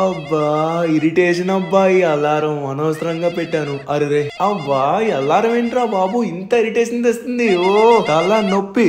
అబ్బా ఇరిటేషన్ అబ్బాయి అలారం అనవసరంగా పెట్టాను అరే అబ్బా అలారం ఏంట్రా బాబు ఇంత ఇరిటేషన్ తెస్తుంది ఓ తల నొప్పి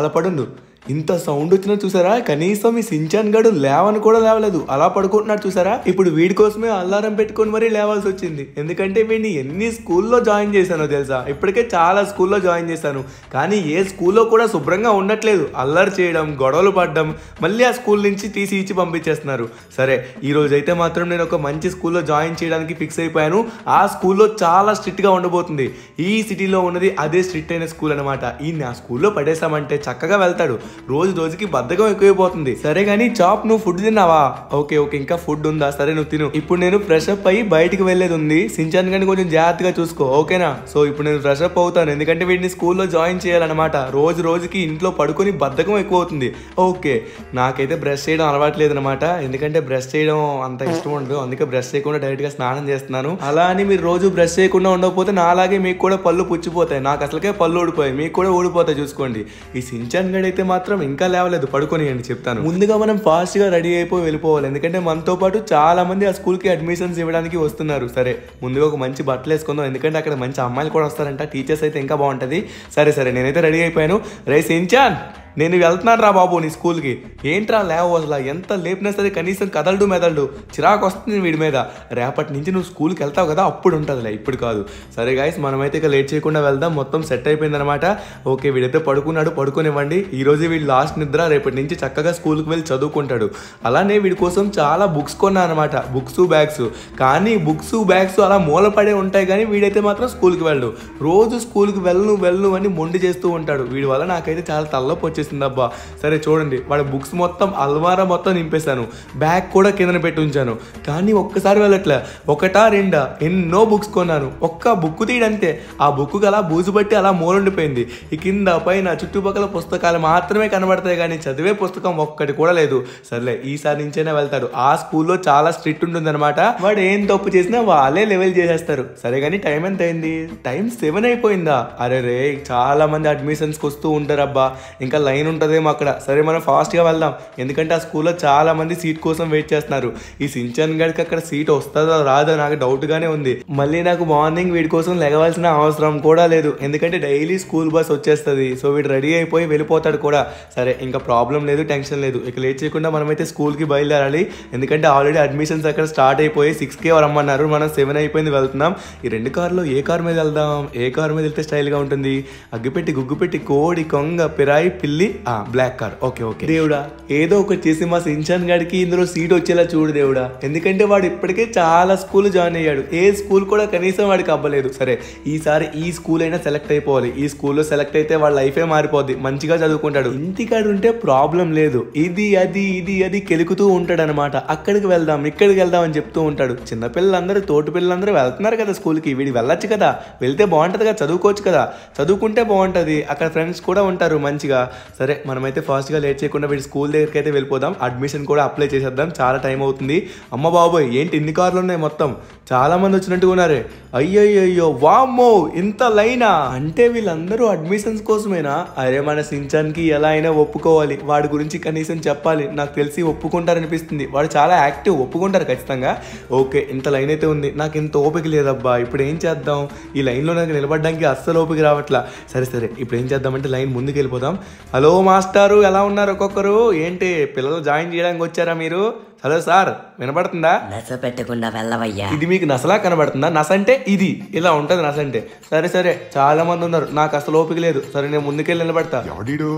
అలా పడుండు ఇంత సౌండ్ వచ్చినా చూసారా కనీసం ఈ సించాన్ గడు లేవని కూడా లేవలేదు అలా పడుకుంటున్నాడు చూసారా ఇప్పుడు వీడి కోసమే అల్లారం పెట్టుకొని మరీ లేవాల్సి వచ్చింది ఎందుకంటే వీడిని ఎన్ని స్కూల్లో జాయిన్ చేశానో తెలుసా ఇప్పటికే చాలా స్కూల్లో జాయిన్ చేశాను కానీ ఏ స్కూల్లో కూడా శుభ్రంగా ఉండట్లేదు అల్లరి చేయడం గొడవలు పడడం మళ్ళీ ఆ స్కూల్ నుంచి తీసి ఇచ్చి పంపించేస్తున్నారు సరే ఈ రోజు అయితే మాత్రం నేను ఒక మంచి స్కూల్లో జాయిన్ చేయడానికి ఫిక్స్ అయిపోయాను ఆ స్కూల్లో చాలా గా ఉండబోతుంది ఈ సిటీలో ఉన్నది అదే స్ట్రిక్ట్ అయిన స్కూల్ అనమాట ఈ నా స్కూల్లో పడేసామంటే చక్కగా వెళ్తాడు రోజు రోజుకి బద్దకం ఎక్కువైపోతుంది సరే కానీ చాప్ నువ్వు ఫుడ్ తిన్నావా ఓకే ఓకే ఇంకా ఫుడ్ ఉందా సరే నువ్వు తిను ఇప్పుడు నేను ఫ్రెష్ అప్ అయ్యి బయటకు వెళ్ళేది ఉంది సించాన్ కానీ కొంచెం జాగ్రత్తగా చూసుకో ఓకేనా సో ఇప్పుడు నేను ఫ్రెష్ అప్ అవుతాను ఎందుకంటే వీటిని స్కూల్లో జాయిన్ చేయాలన్నమాట రోజు రోజుకి ఇంట్లో పడుకొని బద్దకం ఎక్కువ అవుతుంది ఓకే నాకైతే బ్రష్ చేయడం అలవాట్లేదు అనమాట ఎందుకంటే బ్రష్ చేయడం అంత ఇష్టం ఉండదు అందుకే బ్రష్ చేయకుండా డైరెక్ట్ గా స్నానం చేస్తున్నాను అలా అని మీరు రోజు బ్రష్ చేయకుండా ఉండకపోతే నా అలాగే మీకు కూడా పళ్ళు పుచ్చిపోతాయి నాకు అసలుకే పళ్ళు ఊడిపోయాయి మీకు కూడా ఊడిపోతాయి చూసుకోండి ఈ సించాన్ గడ్ అయితే మాత్రం మాత్రం ఇంకా లేవలేదు పడుకొని అని చెప్తాను ముందుగా మనం ఫాస్ట్ గా రెడీ అయిపోయి వెళ్ళిపోవాలి ఎందుకంటే మనతో పాటు చాలా మంది ఆ స్కూల్ కి అడ్మిషన్స్ ఇవ్వడానికి వస్తున్నారు సరే ముందుగా ఒక మంచి బట్టలు వేసుకుందాం ఎందుకంటే అక్కడ మంచి అమ్మాయిలు కూడా వస్తారంట టీచర్స్ అయితే ఇంకా బాగుంటది సరే సరే నేనైతే రెడీ అయిపోయాను రేస్ ఇంచాన్ నేను వెళ్తున్నాను రా బాబు నీ స్కూల్కి ఏంట్రా లేవు అసలు ఎంత లేపినా సరే కనీసం కదలడు మెదలడు చిరాకు వస్తుంది వీడి మీద రేపటి నుంచి నువ్వు స్కూల్కి వెళ్తావు కదా అప్పుడు ఉంటుందిలే ఇప్పుడు కాదు సరే గాయస్ మనమైతే ఇక లేట్ చేయకుండా వెళ్దాం మొత్తం సెట్ అయిపోయిందనమాట ఓకే వీడైతే పడుకున్నాడు పడుకునివ్వండి ఈరోజు వీడు లాస్ట్ నిద్ర రేపటి నుంచి చక్కగా స్కూల్కి వెళ్ళి చదువుకుంటాడు అలానే వీడి కోసం చాలా బుక్స్ కొన్నా అనమాట బుక్స్ బ్యాగ్స్ కానీ బుక్స్ బ్యాగ్స్ అలా మూలపడే ఉంటాయి కానీ వీడైతే మాత్రం స్కూల్కి వెళ్ళడు రోజు స్కూల్కి వెళ్ళను వెళ్ళను అని మొండి చేస్తూ ఉంటాడు వీడి వల్ల నాకైతే చాలా తల్లపు వచ్చేసింది అబ్బా సరే చూడండి వాడి బుక్స్ మొత్తం అల్వారా మొత్తం నింపేశాను బ్యాగ్ కూడా కిందన పెట్టి ఉంచాను కానీ ఒక్కసారి వెళ్ళట్లే ఒకటా రెండా ఎన్నో బుక్స్ కొన్నాను ఒక్క బుక్ తీయడంతే ఆ బుక్కు అలా బూజు బట్టి అలా మూలుండిపోయింది ఈ కింద పైన చుట్టుపక్కల పుస్తకాలు మాత్రమే కనబడతాయి కానీ చదివే పుస్తకం ఒక్కటి కూడా లేదు సర్లే ఈసారి నుంచైనా వెళ్తాడు ఆ స్కూల్లో చాలా స్ట్రిక్ట్ ఉంటుందన్నమాట వాడు ఏం తప్పు చేసినా వాళ్ళే లెవెల్ చేసేస్తారు సరే కానీ టైం ఎంత అయింది టైం సెవెన్ అయిపోయిందా అరే రే చాలా మంది అడ్మిషన్స్కి వస్తూ ఉంటారబ్బా ఇంకా లైన్ ఉంటుందేమో అక్కడ సరే మనం ఫాస్ట్గా వెళ్దాం ఎందుకంటే ఆ స్కూల్లో చాలామంది సీట్ కోసం వెయిట్ చేస్తున్నారు ఈ సించన్ గడికి అక్కడ సీట్ వస్తుందో రాదో నాకు డౌట్గానే ఉంది మళ్ళీ నాకు మార్నింగ్ వీడి కోసం లెగవలసిన అవసరం కూడా లేదు ఎందుకంటే డైలీ స్కూల్ బస్ వచ్చేస్తుంది సో వీడు రెడీ అయిపోయి వెళ్ళిపోతాడు కూడా సరే ఇంకా ప్రాబ్లం లేదు టెన్షన్ లేదు ఇక లేట్ చేయకుండా మనమైతే స్కూల్కి బయలుదేరాలి ఎందుకంటే ఆల్రెడీ అడ్మిషన్స్ అక్కడ స్టార్ట్ అయిపోయి సిక్స్కే రమ్మన్నారు మనం సెవెన్ అయిపోయింది వెళ్తున్నాం ఈ రెండు కార్లో ఏ కార్ మీద వెళ్దాం ఏ కార్ మీద వెళ్తే స్టైల్గా ఉంటుంది అగ్గిపెట్టి గుగ్గుపెట్టి కోడి కొంగ పిరాయి పిల్లి వెళ్ళి ఆ బ్లాక్ కార్ ఓకే ఓకే దేవుడా ఏదో ఒకటి చేసి మా సించాన్ గారికి ఇందులో సీట్ వచ్చేలా చూడు దేవుడా ఎందుకంటే వాడు ఇప్పటికే చాలా స్కూల్ జాయిన్ అయ్యాడు ఏ స్కూల్ కూడా కనీసం వాడికి అవ్వలేదు సరే ఈసారి ఈ స్కూల్ అయినా సెలెక్ట్ అయిపోవాలి ఈ స్కూల్లో సెలెక్ట్ అయితే వాడి లైఫే మారిపోద్ది మంచిగా చదువుకుంటాడు ఇంటికాడు ఉంటే ప్రాబ్లం లేదు ఇది అది ఇది అది కెలుకుతూ ఉంటాడు అనమాట అక్కడికి వెళ్దాం ఇక్కడికి వెళ్దాం అని చెప్తూ ఉంటాడు చిన్న పిల్లలందరూ తోటి పిల్లలందరూ వెళ్తున్నారు కదా స్కూల్కి వీడి వెళ్ళొచ్చు కదా వెళ్తే బాగుంటుంది కదా చదువుకోవచ్చు కదా చదువుకుంటే బాగుంటుంది అక్కడ ఫ్రెండ్స్ కూడా ఉంటారు మంచిగా సరే మనమైతే ఫాస్ట్గా లేట్ చేయకుండా వీడి స్కూల్ దగ్గరికి అయితే వెళ్ళిపోదాం అడ్మిషన్ కూడా అప్లై చేసేద్దాం చాలా టైం అవుతుంది అమ్మ బాబోయ్ ఏంటి ఇన్ని కార్లు ఉన్నాయి మొత్తం చాలామంది వచ్చినట్టు ఉన్నారే అయ్యో వామ్మో ఇంత లైనా అంటే వీళ్ళందరూ అడ్మిషన్స్ కోసమేనా అరే మన సించాన్కి ఎలా అయినా ఒప్పుకోవాలి వాడి గురించి కనీసం చెప్పాలి నాకు తెలిసి ఒప్పుకుంటారనిపిస్తుంది వాడు చాలా యాక్టివ్ ఒప్పుకుంటారు ఖచ్చితంగా ఓకే ఇంత లైన్ అయితే ఉంది నాకు ఇంత ఓపిక లేదబ్బా ఇప్పుడు ఏం చేద్దాం ఈ లైన్లో నాకు నిలబడడానికి అస్సలు ఓపిక రావట్లా సరే సరే ఇప్పుడు ఏం చేద్దామంటే లైన్ ముందుకు వెళ్ళిపోదాం హలో మాస్టారు ఎలా ఉన్నారు ఒక్కొక్కరు ఏంటి పిల్లలు జాయిన్ చేయడానికి వచ్చారా మీరు హలో సార్ వినబడుతుందా నస పెట్టకుండా వెళ్ళవయ్యా ఇది మీకు నసలా కనబడుతుందా నస అంటే ఇది ఇలా ఉంటది నస అంటే సరే సరే చాలా మంది ఉన్నారు నాకు అసలు ఓపిక లేదు సరే నేను ముందుకెళ్ళి నిలబడతా ఎవడీడు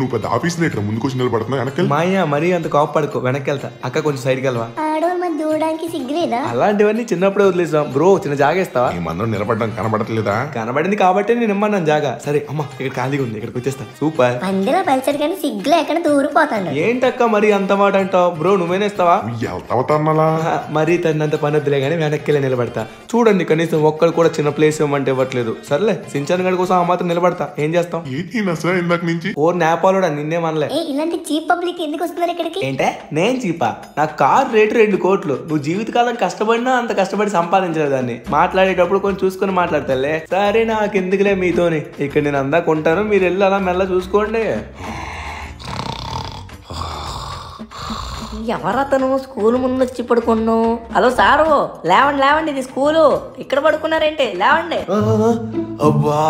నువ్వు ఆఫీస్ ముందుకు వచ్చి నిలబడుతున్నా మా మరీ అంత కోపపడుకో వెనక్కి వెళ్తా అక్క కొంచెం సైడ్కి వెళ్ళవా అలాంటివన్నీ చిన్నప్పుడే వదిలేసాం బ్రో చిన్న జాగా ఇస్తావా నిలబడడం కనబడట్లేదా కనబడింది కాబట్టి నేను ఇమ్మన్నాను జాగా సరే అమ్మా ఇక్కడ ఖాళీగా ఉంది ఇక్కడికి వచ్చేస్తా సూపర్ సిగ్గులే దూరిపోతాను ఏంటక్క మరి అంత మాట అంటావు బ్రో నువ్వేనేస్తావా మరీ తనంత పని వద్దులే కానీ వెనక్కి వెళ్ళి నిలబడతా చూడండి కనీసం ఒక్కరు కూడా చిన్న ప్లేస్ ఇవ్వమంటే ఇవ్వట్లేదు సర్లే సించన్ గడి కోసం ఆ మాత్రం నిలబడతా ఏం చేస్తాం ఇందాక నుంచి ఓ నేపాలోడా నిన్నే మనలే ఎందుకు వస్తున్నారు ఏంటే నేను చీపా నా కార్ రేటు రెండు కోట్లు నువ్వు జీవితకాలం కష్టపడినా అంత కష్టపడి సంపాదించలేదు దాన్ని మాట్లాడేటప్పుడు కొంచెం చూసుకుని మాట్లాడతాలే సరే నాకు ఎందుకులే మీతోని ఇక్కడ నేను అందాకుంటాను మీరు వెళ్ళి అలా మెల్ల చూసుకోండి ఎవరతను స్కూల్ ముందు వచ్చి పడుకున్నాను హలో సారు లేవండి లేవండి ఇది స్కూలు ఇక్కడ పడుకున్నారేంటి లేవండి అబ్బా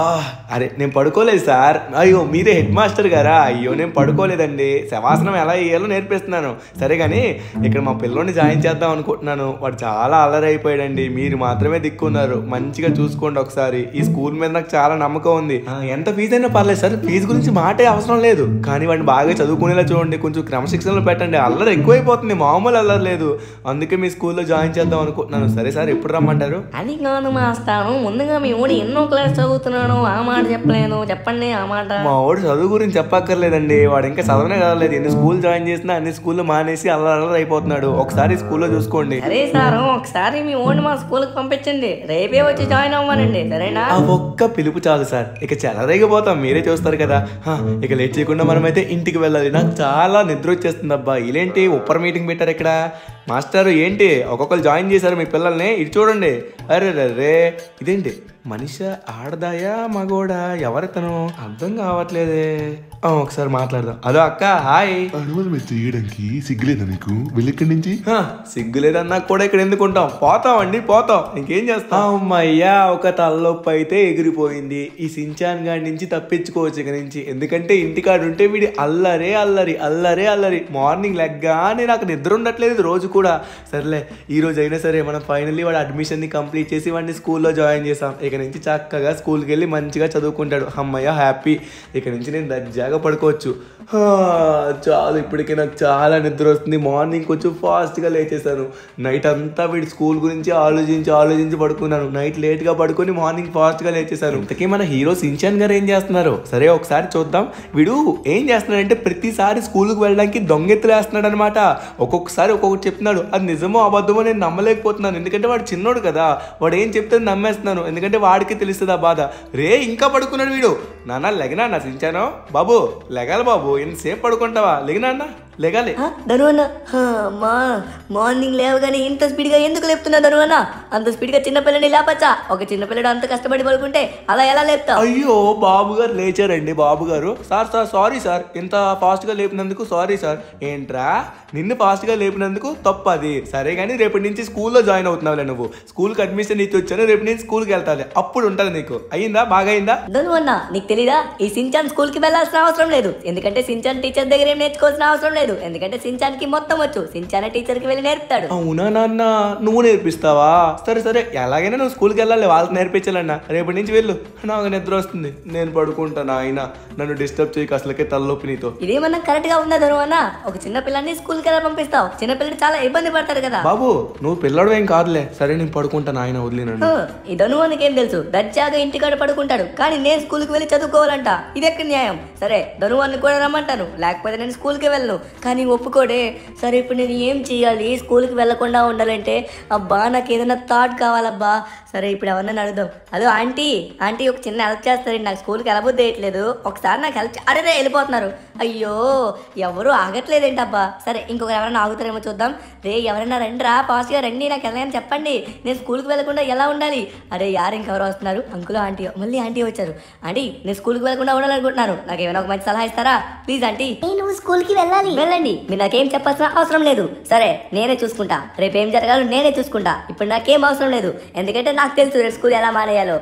అరే నేను పడుకోలేదు సార్ అయ్యో మీరే హెడ్ మాస్టర్ గారా అయ్యో నేను పడుకోలేదండి శవాసనం ఎలా వేయాలో నేర్పిస్తున్నాను సరే కానీ ఇక్కడ మా పిల్లోని జాయిన్ చేద్దాం అనుకుంటున్నాను వాడు చాలా అల్లరి అల్లరైపోయాడండి మీరు మాత్రమే దిక్కున్నారు మంచిగా చూసుకోండి ఒకసారి ఈ స్కూల్ మీద నాకు చాలా నమ్మకం ఉంది ఎంత ఫీజు అయినా పర్లేదు సార్ ఫీజు గురించి మాటే అవసరం లేదు కానీ వాడిని బాగా చదువుకునేలా చూడండి కొంచెం క్రమశిక్షణలో పెట్టండి అల్లరి ఎక్కువ అయిపోతుంది మామూలు అల్లలేదు అందుకే మీ స్కూల్లో జాయిన్ చేద్దాం అనుకుంటున్నాను సరే సార్ ఎప్పుడు రమ్మంటారు అది కాదు స్థానం ముందుగా మీ ఓడి ఎన్నో క్లాస్ చదువుతున్నాను ఆ మాట చెప్పలేను చెప్పండి ఆ మాట మా ఓడి చదువు గురించి చెప్పక్కర్లేదండి వాడు ఇంకా చదవనే కదలేదు ఎన్ని స్కూల్ జాయిన్ చేసినా అన్ని స్కూల్లో మానేసి అల్లరి అల్లరి అయిపోతున్నాడు ఒకసారి స్కూల్లో చూసుకోండి అరే సార్ ఒకసారి మీ ఓడి మా స్కూల్ కి పంపించండి రేపే వచ్చి జాయిన్ అవ్వనండి సరేనా ఆ ఒక్క పిలుపు చాలు సార్ ఇక చెలరేగిపోతాం మీరే చూస్తారు కదా ఇక లేట్ చేయకుండా మనమైతే ఇంటికి వెళ్ళాలి నాకు చాలా నిద్ర వచ్చేస్తుంది అబ్బా ఇలాంటి ఉప అప్పర్ మీటింగ్ పెట్టారు ఇక్కడ మాస్టర్ ఏంటి ఒక్కొక్కరు జాయిన్ చేశారు మీ పిల్లల్ని ఇది చూడండి అరే రే ఇదేంటి మనిష ఆడదాయా మగోడా ఎవరితను అర్థం కావట్లేదే ఒకసారి మాట్లాడదాం అదో అక్క హాయ్ అనుమతి చేయడానికి సిగ్గులేదా నీకు వెళ్ళిక్కడి నుంచి సిగ్గులేదన్నా కూడా ఇక్కడ ఎందుకుంటాం పోతాం అండి పోతాం ఇంకేం చేస్తాం అమ్మయ్యా ఒక తలనొప్పి అయితే ఎగిరిపోయింది ఈ సించాన్ గాడి నుంచి తప్పించుకోవచ్చు ఇక నుంచి ఎందుకంటే ఇంటికాడు ఉంటే వీడి అల్లరే అల్లరి అల్లరే అల్లరి మార్నింగ్ లెగ్గానే నాకు నిద్ర ఉండట్లేదు రోజు కూడా సర్లే ఈ రోజు అయినా సరే మనం ఫైనల్లీ వాడు ని కంప్లీట్ చేసి వాడిని స్కూల్లో జాయిన్ చేసాం ఇక నుంచి చక్కగా స్కూల్కి వెళ్ళి మంచిగా చదువుకుంటాడు అమ్మయ్య హ్యాపీ ఇక నుంచి నేను దర్జాగా పడుకోవచ్చు చాలు ఇప్పటికే నాకు చాలా నిద్ర వస్తుంది మార్నింగ్ కొంచెం ఫాస్ట్గా లేచేసాను నైట్ అంతా వీడి స్కూల్ గురించి ఆలోచించి ఆలోచించి పడుకున్నాను నైట్ లేట్గా పడుకొని మార్నింగ్ ఫాస్ట్గా లేచేశాను ఇంతకీ మన హీరో సిన్షన్ గారు ఏం చేస్తున్నారు సరే ఒకసారి చూద్దాం వీడు ఏం చేస్తున్నాడంటే ప్రతిసారి స్కూల్కి వెళ్ళడానికి దొంగెత్తులు వేస్తున్నాడు అనమాట ఒక్కొక్కసారి ఒక్కొక్కటి చెప్తున్నాడు అది నిజమో అబద్ధమో నేను నమ్మలేకపోతున్నాను ఎందుకంటే వాడు చిన్నోడు కదా వాడు ఏం చెప్తే నమ్మేస్తున్నాను ఎందుకంటే వాడికి తెలుస్తుంది ఆ బాధ రే ఇంకా పడుకున్నాడు వీడు నాన్న లెగనా నశించాను బాబు లెగాలి బాబు ఎంతసేపు పడుకుంటావా లెగనా అన్నా లేగాలి ధనువన్న మా మార్నింగ్ లేవగానే ఇంత స్పీడ్గా ఎందుకు లేపుతున్నా ధనువన్న అంత స్పీడ్గా చిన్నపిల్లని లేపచ్చా ఒక చిన్నపిల్లడు అంత కష్టపడి పడుకుంటే అలా ఎలా లేపుతా అయ్యో బాబు గారు లేచారండి బాబు గారు సార్ సార్ సారీ సార్ ఇంత ఫాస్ట్గా లేపినందుకు సారీ సార్ ఏంట్రా నిన్ను ఫాస్ట్గా లేపినందుకు తప్పు అది సరే కానీ రేపటి నుంచి స్కూల్లో జాయిన్ అవుతున్నావులే నువ్వు స్కూల్కి అడ్మిషన్ ఇచ్చి వచ్చాను రేపు స్కూల్ స్కూల్కి వెళ్తాలి అప్పుడు ఉంటుంది నీకు అయ్యిందా బాగా అయిందా ధనువన్న నీకు తెలీదా ఈ సించాన్ స్కూల్కి వెళ్ళాల్సిన అవసరం లేదు ఎందుకంటే సించాన్ టీచర్ దగ్గర ఏం నేర్చుకోవాల్సిన అవసరం లేదు చెప్పలేదు ఎందుకంటే కి మొత్తం వచ్చు టీచర్ కి వెళ్ళి నేర్పుతాడు అవునా నాన్న నువ్వు నేర్పిస్తావా సరే సరే ఎలాగైనా నువ్వు స్కూల్కి వెళ్ళాలి వాళ్ళకి నేర్పించాలన్నా రేపటి నుంచి వెళ్ళు నాకు నిద్ర వస్తుంది నేను పడుకుంటాను ఆయన నన్ను డిస్టర్బ్ చేయక అసలుకే తలలోపి నీతో ఇదేమన్నా కరెక్ట్ గా ఉన్నదా అన్న ఒక చిన్న పిల్లని స్కూల్ కి ఎలా పంపిస్తావు చిన్న పిల్లలు చాలా ఇబ్బంది పడతారు కదా బాబు నువ్వు పిల్లడు ఏం కాదులే సరే నేను పడుకుంటాను ఆయన వదిలినాను ఇదను నీకేం తెలుసు దర్జాగా ఇంటికాడ పడుకుంటాడు కానీ నేను స్కూల్ కి వెళ్ళి చదువుకోవాలంట ఇది ఎక్కడ న్యాయం సరే ధనువాన్ని కూడా రమ్మంటాను లేకపోతే నేను స్కూల్ కి వెళ్ళను కానీ ఒప్పుకోడే సరే ఇప్పుడు నేను ఏం చేయాలి స్కూల్కి వెళ్లకుండా ఉండాలంటే అబ్బా నాకు ఏదైనా థాట్ కావాలబ్బా సరే ఇప్పుడు ఎవరన్నా అడుగుదాం అదో ఆంటీ ఆంటీ ఒక చిన్న హెల్ప్ చేస్తారండి నాకు స్కూల్కి వెళ్ళబుద్ధి వేయట్లేదు ఒకసారి నాకు హెల్ప్ అరే రే వెళ్ళిపోతున్నారు అయ్యో ఎవరు ఆగట్లేదేంటి అబ్బా సరే ఇంకొకరు ఎవరైనా ఆగుతారేమో చూద్దాం రే ఎవరైనా రండి రా పాస్గా రండి నాకు వెళ్ళాయని చెప్పండి నేను స్కూల్కి వెళ్ళకుండా ఎలా ఉండాలి అరే యారు ఇంకెవరు వస్తున్నారు అంకులు ఆంటీ మళ్ళీ ఆంటీ వచ్చారు ఆంటీ నేను స్కూల్కి వెళ్ళకుండా ఉండాలనుకుంటున్నాను నాకు ఏమైనా ఒక మంచి సలహా ఇస్తారా ప్లీజ్ ఆంటీ నువ్వు స్కూల్కి వెళ్ళాలి వెళ్ళండి మీరు నాకేం చెప్పాల్సిన అవసరం లేదు సరే నేనే చూసుకుంటా రేపు ఏం జరగాలో నేనే చూసుకుంటా ఇప్పుడు నాకేం అవసరం లేదు ఎందుకంటే నాకు తెలుసు రేపు స్కూల్ ఎలా మానేయాలో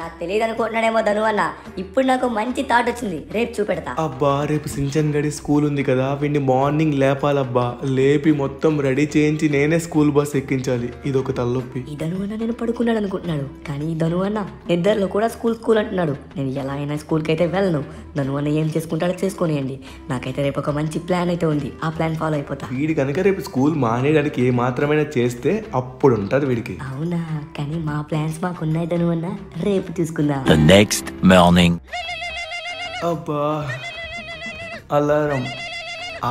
నాకు తెలియదు అనుకుంటున్నాడేమో ధను అన్న ఇప్పుడు నాకు మంచి థాట్ వచ్చింది రేపు చూపెడతా అబ్బా రేపు సించన్ గడి స్కూల్ ఉంది కదా వీడిని మార్నింగ్ లేపాలబ్బా లేపి మొత్తం రెడీ చేయించి నేనే స్కూల్ బస్ ఎక్కించాలి ఇది ఒక తల్లొప్పి ఈ ధను అన్న నేను పడుకున్నాడు అనుకుంటున్నాడు కానీ ఈ ధను అన్న నిద్రలో కూడా స్కూల్ స్కూల్ అంటున్నాడు నేను ఎలా అయినా స్కూల్కి అయితే వెళ్ళను ధను అన్న ఏం చేసుకుంటాడో చేసుకోనియండి నాకైతే రేపు ఒక మంచి ప్లాన్ అయితే ఉంది ఆ ప్లాన్ ఫాలో అయిపోతా వీడి కనుక రేపు స్కూల్ మానేయడానికి ఏ మాత్రమైనా చేస్తే అప్పుడు ఉంటుంది వీడికి అవునా కానీ మా ప్లాన్స్ మాకున్నాయి ధను అన్న రేపు తలుపు తీసుకుందా ద నెక్స్ట్ మార్నింగ్ అబ్బా అలారం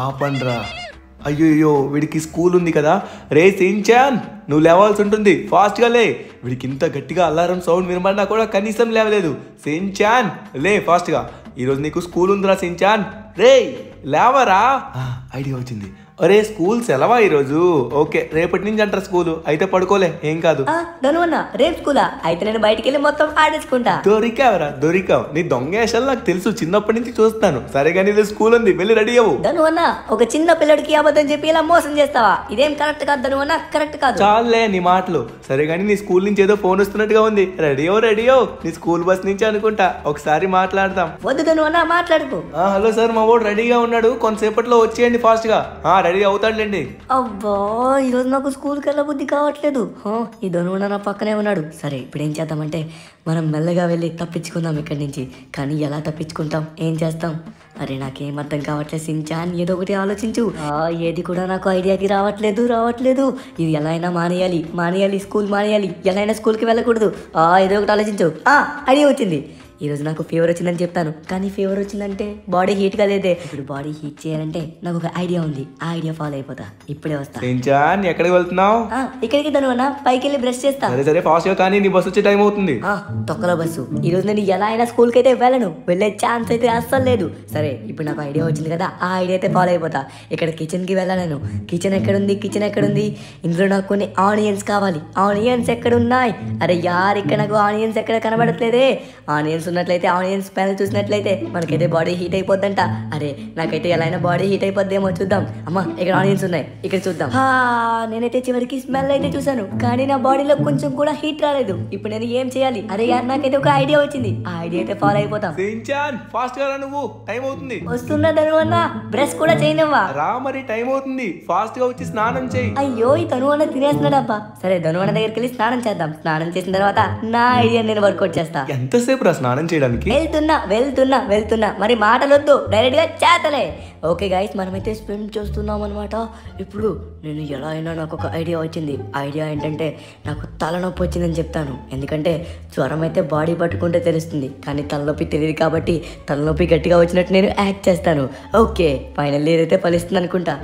ఆపండ్రా అయ్యో వీడికి స్కూల్ ఉంది కదా రే సించాన్ నువ్వు లేవాల్సి ఉంటుంది ఫాస్ట్గా లే వీడికి ఇంత గట్టిగా అలారం సౌండ్ వినబడినా కూడా కనీసం లేవలేదు సించాన్ లే ఫాస్ట్గా ఈరోజు నీకు స్కూల్ ఉందిరా సించాన్ రే లేవరా ఐడియా వచ్చింది అరే స్కూల్ సెలవా ఈరోజు ఓకే రేపటి నుంచి అంటారు స్కూల్ అయితే పడుకోలే ఏం కాదు రేపు స్కూలా అయితే నేను బయటికి వెళ్ళి మొత్తం ఆడేసుకుంటా దొరికావరా దొరికావు నీ దొంగేశాలు నాకు తెలుసు చిన్నప్పటి నుంచి చూస్తాను సరే కానీ ఇది స్కూల్ ఉంది వెళ్ళి రెడీ అవ్వు ధనువన్న ఒక చిన్న పిల్లడికి అబద్ధం చెప్పి ఇలా మోసం చేస్తావా ఇదేం కరెక్ట్ కాదు ధనువన్న కరెక్ట్ కాదు చాలే నీ మాటలు సరే కానీ నీ స్కూల్ నుంచి ఏదో ఫోన్ వస్తున్నట్టుగా ఉంది రెడీ అవ్వు రెడీ అవ్వు నీ స్కూల్ బస్ నుంచి అనుకుంటా ఒకసారి మాట్లాడదాం వద్దు ధనువన్న మాట్లాడుకో హలో సార్ మా వాడు రెడీగా ఉన్నాడు కొంతసేపట్లో వచ్చేయండి ఫాస్ట్ గా రెడీ అవుతాడులేండి అబ్బా ఈరోజు నాకు స్కూల్ వెళ్ళ బుద్ధి కావట్లేదు ఈ కూడా నా పక్కనే ఉన్నాడు సరే ఇప్పుడు ఏం చేద్దామంటే మనం మెల్లగా వెళ్ళి తప్పించుకుందాం ఇక్కడి నుంచి కానీ ఎలా తప్పించుకుంటాం ఏం చేస్తాం అరే నాకేం అర్థం కావట్లేదు సించాన్ ఏదో ఒకటి ఆలోచించు ఏది కూడా నాకు ఐడియాకి రావట్లేదు రావట్లేదు ఇది ఎలా అయినా మానేయాలి మానేయాలి స్కూల్ మానేయాలి ఎలా అయినా స్కూల్కి వెళ్ళకూడదు ఏదో ఒకటి ఆలోచించు ఐడియా వచ్చింది ఈరోజు నాకు ఫీవర్ వచ్చిందని చెప్తాను కానీ ఫీవర్ వచ్చిందంటే బాడీ హీట్ కలేదే ఇప్పుడు బాడీ హీట్ చేయాలంటే నాకు ఒక ఐడియా ఉంది ఆ ఐడియా ఫాలో అయిపోతా ఇప్పుడే వస్తాను ఎక్కడికి వెళ్తున్నావు ఇక్కడికి తను పైకి వెళ్ళి బ్రష్ చేస్తాను బస్సు టైం అవుతుంది తొక్కల బస్సు ఈ రోజు నేను ఎలా అయినా స్కూల్ కి అయితే వెళ్ళను వెళ్ళే ఛాన్స్ అయితే అస్సలు లేదు సరే ఇప్పుడు నాకు ఐడియా వచ్చింది కదా ఆ ఐడియా అయితే ఫాలో అయిపోతా ఇక్కడ కిచెన్ కి వెళ్ళాను కిచెన్ ఎక్కడుంది కిచెన్ ఎక్కడుంది ఇందులో నాకు కొన్ని ఆనియన్స్ కావాలి ఆనియన్స్ ఎక్కడ ఉన్నాయి అరే యార్ ఇక్కడ నాకు ఆనియన్స్ ఎక్కడ కనబడట్లేదే ఆనియన్స్ చూస్తున్నట్లయితే ఆనియన్స్ స్మెల్ చూసినట్లయితే మనకైతే బాడీ హీట్ అయిపోద్దంట అరే నాకైతే ఎలా అయినా బాడీ హీట్ అయిపోద్దేమో చూద్దాం అమ్మా ఇక్కడ ఆనియన్స్ ఉన్నాయి ఇక్కడ చూద్దాం నేనైతే చివరికి స్మెల్ అయితే చూసాను కానీ నా బాడీలో కొంచెం కూడా హీట్ రాలేదు ఇప్పుడు నేను ఏం చేయాలి అరే యార్ నాకైతే ఒక ఐడియా వచ్చింది ఆ ఐడియా అయితే ఫాలో అయిపోతాం ఫాస్ట్ గా నువ్వు టైం అవుతుంది వస్తున్నా తను అన్న బ్రష్ కూడా చేయనివ్వా రా మరి టైం అవుతుంది ఫాస్ట్ గా వచ్చి స్నానం చేయి అయ్యో ఈ తను అన్న తినేస్తున్నాడబ్బా సరే ధను అన్న దగ్గరికి వెళ్ళి స్నానం చేద్దాం స్నానం చేసిన తర్వాత నా ఐడియా నేను వర్కౌట్ చేస్తా ఎంతసేపు రా స్నానం స్నానం చేయడానికి వెళ్తున్నా వెళ్తున్నా వెళ్తున్నా మరి మాటలొద్దు డైరెక్ట్ గా చేతలే ఓకే గైస్ మనమైతే స్విమ్ చేస్తున్నాం అనమాట ఇప్పుడు నేను ఎలా అయినా నాకు ఒక ఐడియా వచ్చింది ఐడియా ఏంటంటే నాకు తలనొప్పి వచ్చిందని చెప్తాను ఎందుకంటే జ్వరం అయితే బాడీ పట్టుకుంటే తెలుస్తుంది కానీ తలనొప్పి తెలియదు కాబట్టి తలనొప్పి గట్టిగా వచ్చినట్టు నేను యాక్ట్ చేస్తాను ఓకే ఫైనల్లీ ఏదైతే ఫలిస్తుంది అనుకుంటా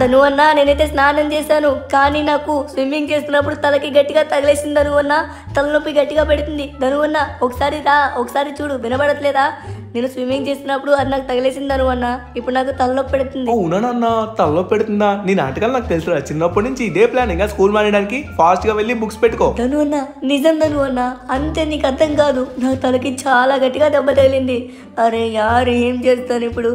ధను అన్న నేనైతే స్నానం చేశాను కానీ నాకు స్విమ్మింగ్ చేస్తున్నప్పుడు తలకి గట్టిగా తగిలేసింది ధను అన్న తలనొప్పి గట్టిగా పెడుతుంది ధను అన్న ఒకసారి రా ఒకసారి చూడు వినబడట్లేదా నేను స్విమ్మింగ్ చేసినప్పుడు అది నాకు తగిలేసింది అన్న ఇప్పుడు నాకు తలలో పెడుతుంది అవునా తలలో పెడుతుందా నీ నాటకాలు నాకు తెలుసు చిన్నప్పటి నుంచి ఇదే ప్లాన్ ఇంకా స్కూల్ మానేయడానికి ఫాస్ట్ గా వెళ్ళి బుక్స్ పెట్టుకో తను అన్న నిజం తను అన్న అంతే నీకు అర్థం కాదు నా తలకి చాలా గట్టిగా దెబ్బ తగిలింది అరే యారు ఏం చేస్తాను ఇప్పుడు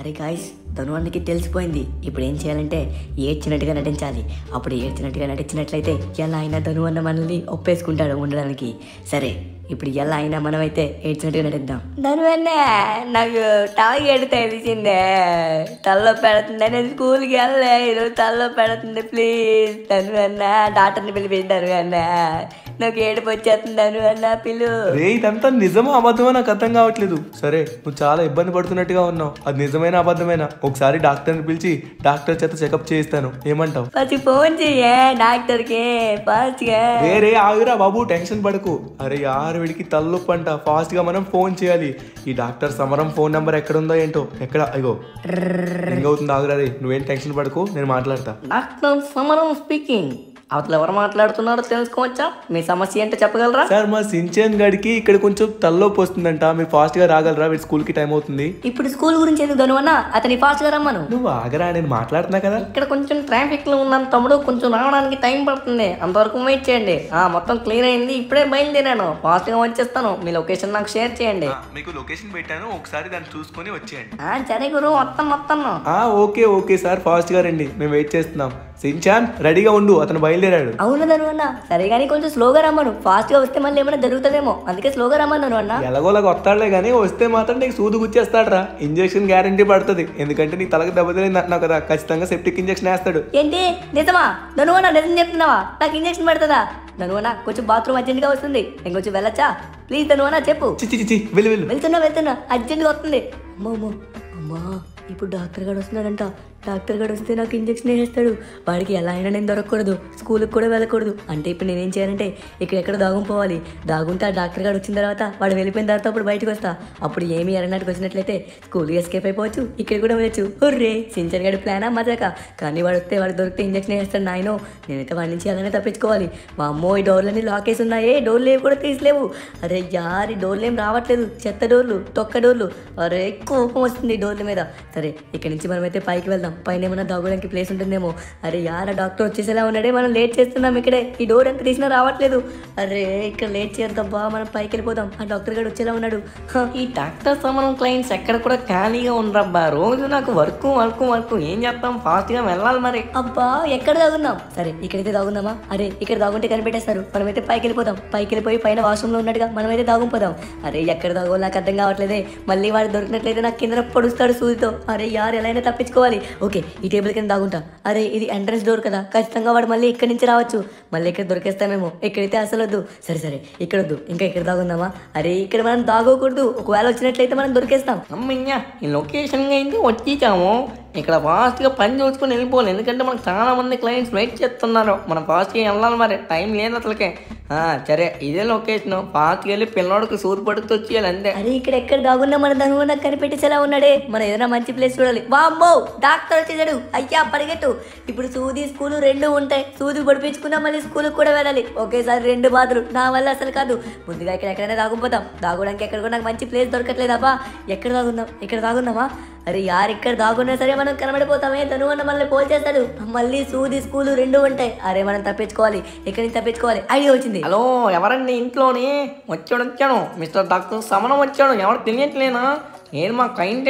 అరే గాయస్ ధనువానికి తెలిసిపోయింది ఇప్పుడు ఏం చేయాలంటే ఏడ్చినట్టుగా నటించాలి అప్పుడు ఏడ్చినట్టుగా నటించినట్లయితే ఎలా అయినా తను అన్న మనల్ని ఒప్పేసుకుంటాడు ఉండడానికి సరే ఇప్పుడు ఎలా అయినా మనమైతే ఏడ్చినట్టుగా నటిద్దాం దానివల్లే నాకు టవకి ఎడితే తెలిసిందే తల్లో పెడుతుంది నేను స్కూల్కి వెళ్ళలే ఈరోజు తల్లో పెడుతుంది ప్లీజ్ దానివల్ల డాక్టర్ని పిలిపించాను కానీ నాకు ఏడుపు వచ్చేస్తుంది అందువల్ల పిల్లు రే ఇదంతా నిజమో అబద్ధమో నాకు అర్థం కావట్లేదు సరే నువ్వు చాలా ఇబ్బంది పడుతున్నట్టుగా ఉన్నావు అది నిజమైన అబద్ధమైన ఒకసారి డాక్టర్ ని పిలిచి డాక్టర్ చేత చెకప్ చేయిస్తాను ఏమంటావు ఫస్ట్ ఫోన్ చెయ్యే డాక్టర్ కి ఫాస్ట్ గా ఆగురా బాబు టెన్షన్ పడకు అరే ఆరు వీడికి తలనొప్పి అంట ఫాస్ట్ గా మనం ఫోన్ చేయాలి ఈ డాక్టర్ సమరం ఫోన్ నెంబర్ ఎక్కడ ఉందో ఏంటో ఎక్కడ అయ్యో రింగ్ అవుతుంది ఆగురా రే నువ్వేం టెన్షన్ పడకు నేను మాట్లాడతా డాక్టర్ సమరం స్పీకింగ్ అవతల ఎవరు మాట్లాడుతున్నారో తెలుసుకోవచ్చా మీ సమస్య ఏంటో చెప్పగలరా సార్ మా సించేన్ గడికి ఇక్కడ కొంచెం తలలోపు వస్తుందంట మీరు ఫాస్ట్ గా రాగలరా వీడి స్కూల్ కి టైం అవుతుంది ఇప్పుడు స్కూల్ గురించి ఎందుకు దానివన్న అతని ఫాస్ట్ గా రమ్మను నువ్వు ఆగరా నేను మాట్లాడుతున్నా కదా ఇక్కడ కొంచెం ట్రాఫిక్ లో ఉన్నాను తమ్ముడు కొంచెం రావడానికి టైం పడుతుంది అంతవరకు వెయిట్ చేయండి ఆ మొత్తం క్లీన్ అయింది ఇప్పుడే బయలుదేరాను ఫాస్ట్ గా వచ్చేస్తాను మీ లొకేషన్ నాకు షేర్ చేయండి మీకు లొకేషన్ పెట్టాను ఒకసారి దాన్ని చూసుకొని వచ్చేయండి ఆ సరే గురు మొత్తం మొత్తం ఆ ఓకే ఓకే సార్ ఫాస్ట్ గా రండి మేము వెయిట్ చేస్తున్నాం సిన్చాన్ రెడీగా ఉండు అతను బయలుదేరాడు అవును అన్న సరే కానీ కొంచెం స్లోగా రమ్మను ఫాస్ట్ గా వస్తే మళ్ళీ ఏమైనా జరుగుతుందేమో అందుకే స్లోగా రమ్మన్నాను అన్న ఎలాగోలా వస్తాడులే కానీ వస్తే మాత్రం నీకు సూదు గుచ్చేస్తాడరా ఇంజక్షన్ గ్యారంటీ పడుతుంది ఎందుకంటే నీ తలకు దెబ్బతిలేదు అంటున్నావు కదా ఖచ్చితంగా సెప్టిక్ ఇంజక్షన్ వేస్తాడు ఏంటి నిజమా నన్ను అన్న నిజం చెప్తున్నావా నాకు ఇంజక్షన్ పడుతుందా నన్ను అన్న కొంచెం బాత్రూమ్ అర్జెంట్ గా వస్తుంది ఇంకొంచెం వెళ్ళచ్చా ప్లీజ్ నన్ను అన్న చెప్పు వెళ్తున్నా వెళ్తున్నా అర్జెంట్ గా వస్తుంది అమ్మో అమ్మా ఇప్పుడు డాక్టర్ గారు వస్తున్నాడంట డాక్టర్ గారు వస్తే నాకు ఇంజెక్షన్ వేసేస్తాడు వాడికి ఎలా అయినా నేను దొరకకూడదు స్కూల్కి కూడా వెళ్ళకూడదు అంటే ఇప్పుడు నేనేం చేయాలంటే ఇక్కడెక్కడ దాగుంపోవాలి దాగుంటే ఆ డాక్టర్ గారు వచ్చిన తర్వాత వాడు వెళ్ళిపోయిన తర్వాత అప్పుడు బయటకు వస్తా అప్పుడు ఏమి ఎరనాటికి వచ్చినట్లయితే స్కూల్కి ఎస్కేప్ అయిపోవచ్చు ఇక్కడ కూడా వెళ్ళచ్చు హుర్రే సింఛన్ గడి ప్లానా మజాక కానీ వాడు వస్తే వాడు దొరికితే ఇంజక్షన్ వేస్తాడు నాయనో నేనైతే వాడి నుంచి అలానే తప్పించుకోవాలి మా అమ్మో ఈ డోర్లన్నీ లాక్ వేసి ఉన్నాయే డోర్లు ఏవి కూడా తీసలేవు అరే యారి డోర్లు ఏం రావట్లేదు చెత్త డోర్లు తొక్క డోర్లు అరే కోపం వస్తుంది డోర్ల మీద సరే ఇక్కడి నుంచి మనమైతే పైకి వెళ్దాం పైన ఏమైనా దాగడానికి ప్లేస్ ఉంటుందేమో అరే యార డాక్టర్ వచ్చేసేలా ఉన్నాడే మనం లేట్ చేస్తున్నాం ఇక్కడే ఈ డోర్ ఎంత తీసినా రావట్లేదు అరే ఇక్కడ లేట్ చేద్దాంబా మనం పైకి వెళ్ళిపోదాం ఆ డాక్టర్ గారు వచ్చేలా ఉన్నాడు ఈ డాక్టర్ సమానం క్లయింట్స్ ఎక్కడ కూడా ఖాళీగా ఉండరబ్బా రోజు నాకు వర్క్ వర్క్ వర్క్ ఏం చేస్తాం గా వెళ్ళాలి మరి అబ్బా ఎక్కడ దాగున్నాం సరే ఇక్కడైతే దాగుందామా అరే ఇక్కడ దాగుంటే కనిపెట్టేస్తారు మనమైతే పైకి వెళ్ళిపోదాం పైకి వెళ్ళిపోయి పైన లో ఉన్నట్టుగా మనమైతే దాగుంపోదాం అరే ఎక్కడ దాగో నాకు అర్థం కావట్లేదే మళ్ళీ వాడు దొరికినట్లయితే నాకు కింద పొడుస్తాడు సూదితో అరే యారు ఎలా అయినా తప్పించుకోవాలి ఓకే ఈ టేబుల్ కింద దాగుంటా అరే ఇది ఎంట్రన్స్ డోర్ కదా ఖచ్చితంగా వాడు మళ్ళీ ఇక్కడి నుంచి రావచ్చు మళ్ళీ ఇక్కడ దొరికేస్తామేమో ఇక్కడైతే అసలు వద్దు సరే సరే ఇక్కడ వద్దు ఇంకా ఇక్కడ దాగుందామా అరే ఇక్కడ మనం తాగోకూడదు ఒకవేళ వచ్చినట్లయితే మనం దొరికేస్తాం ఈ లొకేషన్ అయితే వచ్చేసాము ఇక్కడ ఫాస్ట్ గా పని చూసుకొని వెళ్ళిపోవాలి ఎందుకంటే మనకు చాలా మంది క్లయింట్స్ వెయిట్ చేస్తున్నారు మనం ఫాస్ట్ గా వెళ్ళాలి మరి టైం లేదు అసలుకే సరే ఇదే లొకేషన్ పాతకెళ్ళి పిల్లవాడికి సూరు పడుతూ అంతే అరే ఇక్కడ ఎక్కడ దాగున్నా మన దాని నాకు కనిపెట్టేసేలా ఉన్నాడే మనం ఏదైనా మంచి ప్లేస్ చూడాలి వామ్మో డాక్టర్ వచ్చేసాడు అయ్యా పరిగెట్టు ఇప్పుడు సూది స్కూలు రెండు ఉంటాయి సూది పడిపించుకున్నా మళ్ళీ స్కూల్కి కూడా వెళ్ళాలి ఒకేసారి రెండు బాధలు నా వల్ల అసలు కాదు ముందుగా ఇక్కడ ఎక్కడైనా దాగుపోతాం దాగుడానికి ఎక్కడ కూడా నాకు మంచి ప్లేస్ అబ్బా ఎక్కడ దాగున్నాం ఇక్కడ దాగున్నామా అరే యారు ఇక్కడ దాగున్నా సరే మనం కనబడిపోతామే తను అన్న మనల్ని పోల్చేస్తాడు మళ్ళీ సూది స్కూలు రెండు ఉంటాయి అరే మనం తప్పించుకోవాలి ఎక్కడి నుంచి తప్పించుకోవాలి ఐడియా వచ్చింది వచ్చింది హలో ఎవరండి ఇంట్లోని వచ్చాడు వచ్చాను మిస్టర్ డాక్టర్ సమనం వచ్చాడు ఎవరు తెలియట్లేనా నేను మా క్లయింట్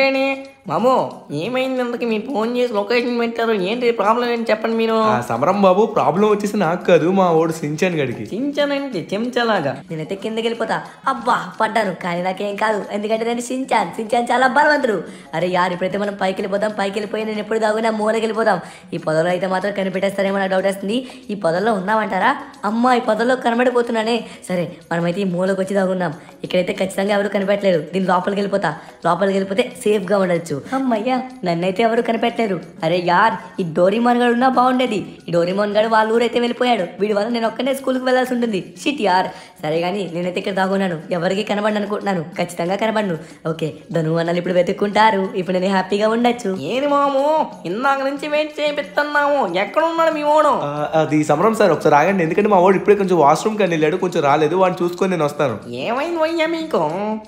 మామో ఏమైంది అందుకు మీ ఫోన్ చేసి లొకేషన్ పెట్టారు ఏంటి ప్రాబ్లం ఏంటి చెప్పండి మీరు సమరం బాబు ప్రాబ్లం వచ్చేసి నాకు కాదు మా ఓడు సించాన్ గడికి సించాన్ ఏంటి చెంచలాగా నేనైతే కిందకి వెళ్ళిపోతా అబ్బా పడ్డాను కానీ నాకేం కాదు ఎందుకంటే నేను సించాన్ సించాన్ చాలా బలవంతుడు అరే యార్ ఇప్పుడైతే మనం పైకి వెళ్ళిపోతాం పైకి వెళ్ళిపోయి నేను ఎప్పుడు దాగునా మూలకి వెళ్ళిపోతాం ఈ పొదలో అయితే మాత్రం కనిపెట్టేస్తారేమో డౌట్ వస్తుంది ఈ పొదల్లో ఉన్నామంటారా అమ్మ ఈ పొదల్లో కనబడిపోతున్నానే సరే మనమైతే ఈ మూలకు వచ్చి దాగున్నాం ఇక్కడైతే ఖచ్చితంగా ఎవరు కనిపెట్టలేరు దీని లోపలికి వెళ్ళిపోతా లోపలికి వెళ్ళిపోతే సేఫ్గా ఉండొచ్చు చూడొచ్చు అమ్మయ్యా నన్నైతే ఎవరు కనిపెట్టలేరు అరే యార్ ఈ డోరీమోన్ గడు ఉన్నా బాగుండేది ఈ డోరీమోన్ గడు వాళ్ళ ఊరైతే వెళ్ళిపోయాడు వీడి వల్ల నేను ఒక్కనే స్కూల్కి వెళ్ళాల్సి ఉంటుంది షిట్ యార్ సరే గానీ నేనైతే ఇక్కడ దాగున్నాను ఎవరికి కనబడి అనుకుంటున్నాను ఖచ్చితంగా కనబడను ఓకే ధను అన్నలు ఇప్పుడు వెతుక్కుంటారు ఇప్పుడు నేను హ్యాపీగా ఉండొచ్చు ఏంది మాము ఇందాక నుంచి వెయిట్ చేపిస్తున్నాము ఎక్కడ ఉన్నాడు మీ ఓడు అది సమరం సార్ ఒకసారి ఆగండి ఎందుకంటే మా వాడు ఇప్పుడే కొంచెం వాష్రూమ్ కానీ వెళ్ళాడు కొంచెం రాలేదు వాడిని చూసుకొని నేను వస్తాను ఏమైంది వయ్యా మీకు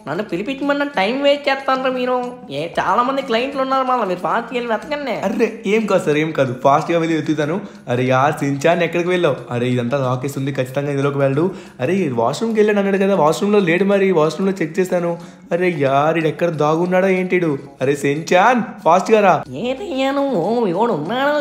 నన్ను పిలిపించమన్న టైం వేస్ట్ చేస్తాను మీరు ఏ చాలా మంది చాలామంది క్లయింట్లు ఉన్నారు మళ్ళీ మీరు ఫాస్ట్గా వెళ్ళి వెతకండి అరే ఏం కాదు సార్ ఏం కాదు ఫాస్ట్గా వెళ్ళి వెతుకుతాను అరే యార్ సించాన్ ఎక్కడికి వెళ్ళావు అరే ఇదంతా రాకేస్తుంది ఖచ్చితంగా ఇందులోకి వెళ్ళడు అరే వాష్రూమ్కి వెళ్ళాను అన్నాడు కదా వాష్రూమ్లో లేడు మరి వాష్రూమ్లో చెక్ చేశాను అరే యారిడు ఎక్కడ దాగున్నాడా ఏంటిడు అరే సెంచాన్ ఫాస్ట్ గా రా నువ్వు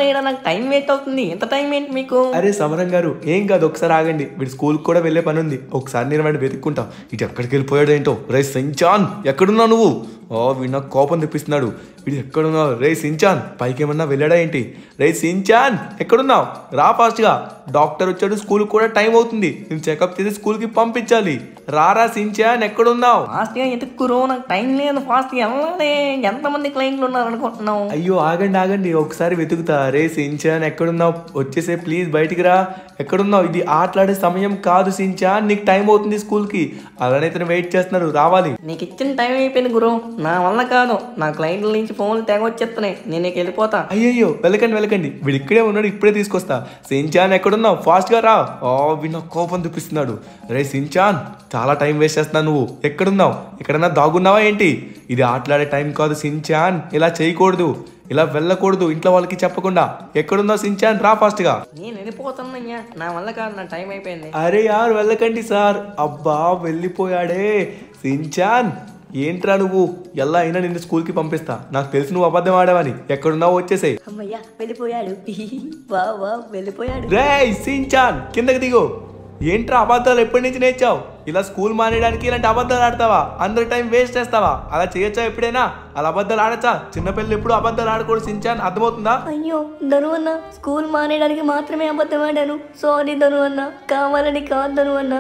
లేడా నాకు టైం వేస్ట్ అవుతుంది ఎంత టైం ఏంటి మీకు అరే సమరం గారు ఏం కాదు ఒకసారి ఆగండి వీడు స్కూల్ కూడా వెళ్ళే పని ఉంది ఒకసారి నేను వాడిని వెతుక్కుంటా ఇటు ఎక్కడికి వెళ్ళిపోయాడు ఏంటో రే సెంచాన్ ఎక్కడున్నావు నువ్వు ఓ వీడు నాకు కోపం తెప్పిస్తున్నాడు వీడు ఎక్కడున్నావు రే సించాన్ పైకేమన్నా వెళ్ళాడా ఏంటి రే సించాన్ ఎక్కడున్నావు రా ఫాస్ట్గా డాక్టర్ వచ్చాడు స్కూల్కి కూడా టైం అవుతుంది నేను చెకప్ చేసి స్కూల్కి పంపించాలి రారా సించాన్ ఎక్కడున్నావు ఫాస్ట్గా ఎందుకు నాకు టైం లేదు ఫాస్ట్గా వెళ్ళాలి ఎంతమంది క్లయింట్లు ఉన్నారు అనుకుంటున్నావు అయ్యో ఆగండి ఆగండి ఒకసారి వెతుకుతా రే సించాన్ ఎక్కడున్నావు వచ్చేసే ప్లీజ్ బయటికి రా ఎక్కడున్నావు ఇది ఆటలాడే సమయం కాదు సించాన్ నీకు టైం అవుతుంది స్కూల్కి అలానే ఇతను వెయిట్ చేస్తున్నారు రావాలి నీకు ఇచ్చిన టైం అయిపోయింది గురు నా వల్ల కాదు నా క్లయింట్ల నుంచి నుంచి ఫోన్లు తెగ వచ్చేస్తున్నాయి నేను నీకు వెళ్ళిపోతా అయ్యయ్యో వెళ్ళకండి వెళ్ళకండి వీడు ఇక్కడే ఉన్నాడు ఇప్పుడే తీసుకొస్తా సించాన్ ఎక్కడున్నావు ఫాస్ట్గా రా ఓ వీడు నాకు కోపం చూపిస్తున్నాడు రే సించాన్ చాలా టైం వేస్ట్ చేస్తున్నావు నువ్వు ఎక్కడున్నావు ఎక్కడన్నా దాగున్నావా ఏంటి ఇది ఆటలాడే టైం కాదు సించాన్ ఇలా చేయకూడదు ఇలా వెళ్ళకూడదు ఇంట్లో వాళ్ళకి చెప్పకుండా ఎక్కడుందో సించాన్ రా ఫాస్ట్ గా నేను వెళ్ళిపోతున్నా నా వల్ల కాదు నా టైం అయిపోయింది అరే యారు వెళ్ళకండి సార్ అబ్బా వెళ్ళిపోయాడే సించాన్ ఏంట్రా నువ్వు ఎలా అయినా నిన్ను కి పంపిస్తా నాకు తెలిసి నువ్వు అబద్ధం ఆడావని ఎక్కడున్నావు వచ్చేసే వెళ్ళిపోయాడు కిందకి దిగు ఏంట్రా అబద్ధాలు ఎప్పటి నుంచి నేర్చావు ఇలా స్కూల్ మానేయడానికి ఇలాంటి అబద్ధాలు ఆడతావా అందరి టైం వేస్ట్ చేస్తావా అలా చేయొచ్చా ఎప్పుడైనా అలా అబద్ధాలు ఆడచ్చా చిన్నపిల్లలు ఎప్పుడు అబద్ధాలు ఆడకూడదు సించాన్ అర్థమవుతుందా అయ్యో ధను అన్న స్కూల్ మానేయడానికి మాత్రమే అబద్ధం ఆడాను సారీ ధను అన్న కావాలని కాదు ధను అన్న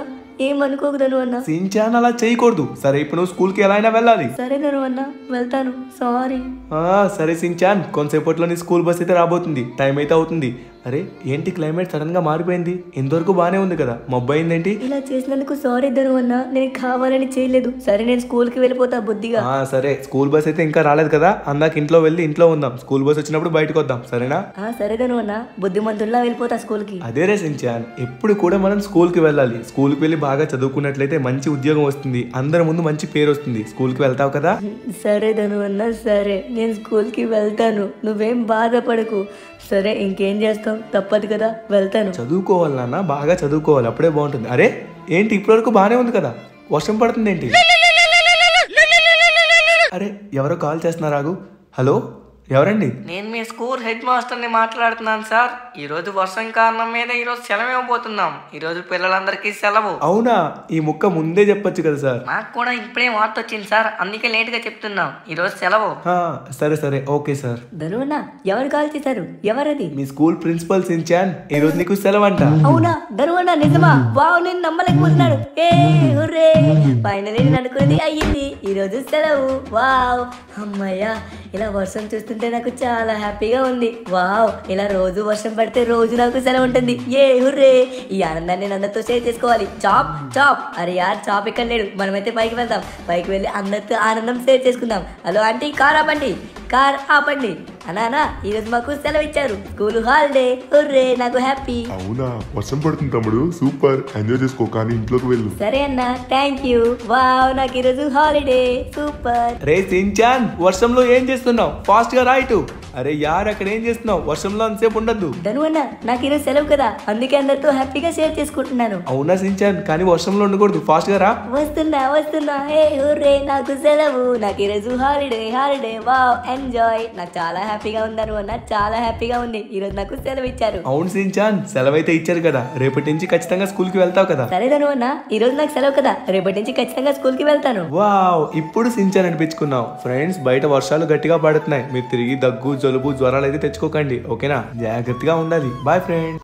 ఏమనుకోకదను అన్న సించాన్ అలా చేయకూడదు సరే ఇప్పుడు నువ్వు స్కూల్కి ఎలా అయినా వెళ్ళాలి సరే నను అన్న వెళ్తాను సారీ సరే సించాన్ కొంతసేపట్లో నీ స్కూల్ బస్ అయితే రాబోతుంది టైం అయితే అవుతుంది అరే ఏంటి క్లైమేట్ సడన్ గా మారిపోయింది ఇంతవరకు బానే ఉంది కదా మబ్బైందేంటి ఇలా చేసినందుకు సారీ ధను అన్న నేను కావాలని చేయలేదు సరే నేను స్కూల్ కి వెళ్ళిపోతా బుద్ధిగా సరే స్కూల్ బస్ అయితే ఇంకా రాలేదు కదా అందాక ఇంట్లో వెళ్ళి ఇంట్లో ఉందాం స్కూల్ బస్ వచ్చినప్పుడు బయటకు వద్దాం సరేనా సరే ధను అన్న బుద్ధిమంతుల్లా వెళ్ళిపోతా స్కూల్ కి అదే రే సించాన్ ఎప్పుడు కూడా మనం స్కూల్ కి వెళ్ళాలి స్కూల్ కి వెళ్ళి బాగా చదువుకున్నట్లయితే మంచి ఉద్యోగం వస్తుంది అందరి ముందు మంచి పేరు వస్తుంది స్కూల్ కి వెళ్తావు కదా సరే ధను అన్న సరే నేను స్కూల్ కి వెళ్తాను నువ్వేం బాధపడకు సరే ఇంకేం చేస్తాం తప్పదు కదా వెళ్తాను చదువుకోవాలి నాన్న బాగా చదువుకోవాలి అప్పుడే బాగుంటుంది అరే ఏంటి ఇప్పటి వరకు బాగానే ఉంది కదా వర్షం పడుతుంది ఏంటి అరే ఎవరో కాల్ చేస్తున్నారు రాగు హలో ఎవరండి నేను మీ స్కూల్ స్కూల్ హెడ్ మాస్టర్ని మాట్లాడుతున్నాను సార్ ఈరోజు వర్షం కారణం మీద ఈరోజు సెలవు ఇవ్వబోతున్నాం ఈరోజు పిల్లలందరికీ సెలవు అవునా ఈ ముక్క ముందే చెప్పొచ్చు కదా సార్ నాకు కూడా ఇప్పుడే వార్త వచ్చింది సార్ అందుకే లేట్గా చెప్తున్నాం ఈరోజు సెలవు సరే సరే ఓకే సార్ బరువునా ఎవరు కాల్ చేశారు ఎవరది మీ స్కూల్ ప్రిన్సిపల్ సించాన్ ఈ రోజు నీకు సెలవు అంట అవునా బరువునా నిజమా వావ్ నేను నమ్మలేకపోతున్నాడు ఏ హుర్రే పైన నేను అనుకునేది అయ్యింది ఈ రోజు సెలవు వావ్ అమ్మయ్యా ఇలా వర్షం చూస్తుంటే నాకు చాలా హ్యాపీగా ఉంది వావ్ ఇలా రోజు వర్షం పడితే రోజు నాకు సెలవు ఉంటుంది ఏ హుర్రే ఈ ఆనందాన్ని అందరితో షేర్ చేసుకోవాలి చాప్ చాప్ అరే యార్ చాప్ ఇక్కడ లేడు మనమైతే పైకి వెళ్దాం పైకి వెళ్ళి అందరితో ఆనందం షేర్ చేసుకుందాం హలో ఆంటీ కార్ ఆపండి కార్ ఆపండి అనానా ఈరోజు మాకు సెలవు ఇచ్చారు స్కూల్ హాలిడే హుర్రే నాకు హ్యాపీ అవునా వర్షం పడుతుంది తమ్ముడు సూపర్ ఎంజాయ్ చేసుకో కానీ ఇంట్లోకి వెళ్ళు సరే అన్న థ్యాంక్ యూ వావ్ నాకు ఈరోజు హాలిడే సూపర్ రే సిన్ వర్షంలో ఏం చేస్తున్నావు ఫాస్ట్ గా రాయిట్ అరే యార్ అక్కడ ఏం చేస్తున్నావు వర్షంలో అంతసేపు ఉండద్దు ధను అన్న నాకు ఈరోజు సెలవు కదా అందుకే అందరితో హ్యాపీగా షేర్ చేసుకుంటున్నాను అవునా సించాన్ కానీ వర్షంలో ఉండకూడదు ఫాస్ట్ గా రా వస్తున్నా వస్తున్నా హే హుర్రే నాకు సెలవు నాకు ఈరోజు హాలిడే హాలిడే వావ్ ఎంజాయ్ నాకు చాలా హ్యాపీగా ఉంది ధను అన్న చాలా హ్యాపీగా ఉంది ఈరోజు నాకు సెలవు ఇచ్చారు అవును సించాన్ సెలవు అయితే ఇచ్చారు కదా రేపటి నుంచి ఖచ్చితంగా స్కూల్ కి వెళ్తావు కదా సరే ధను అన్న ఈరోజు నాకు సెలవు కదా రేపటి నుంచి ఖచ్చితంగా స్కూల్ కి వెళ్తాను వావ్ ఇప్పుడు సించాన్ అనిపించుకున్నావు ఫ్రెండ్స్ బయట వర్షాలు గట్టిగా పడుతున్నాయి మీరు తిరిగి దగ్గు జలుబు జ్వరాలు అయితే తెచ్చుకోకండి ఓకేనా జాగ్రత్తగా ఉండాలి బాయ్ ఫ్రెండ్